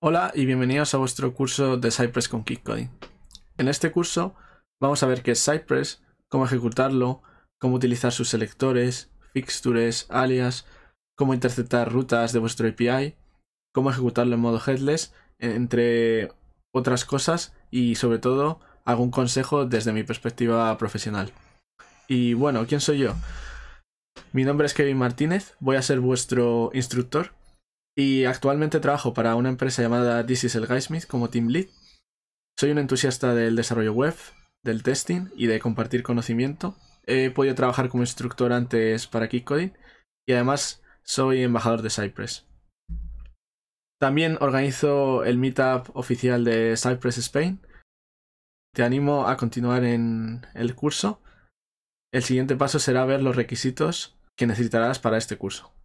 Hola y bienvenidos a vuestro curso de Cypress con Kickcoding. En este curso vamos a ver qué es Cypress, cómo ejecutarlo, cómo utilizar sus selectores, fixtures, alias, cómo interceptar rutas de vuestro API, cómo ejecutarlo en modo headless, entre otras cosas y sobre todo algún consejo desde mi perspectiva profesional. Y bueno, ¿quién soy yo? Mi nombre es Kevin Martínez, voy a ser vuestro instructor y actualmente trabajo para una empresa llamada This is El Guysmith como Team Lead. Soy un entusiasta del desarrollo web, del testing y de compartir conocimiento. He podido trabajar como instructor antes para Kickcoding y además soy embajador de Cypress. También organizo el meetup oficial de Cypress Spain. Te animo a continuar en el curso. El siguiente paso será ver los requisitos que necesitarás para este curso.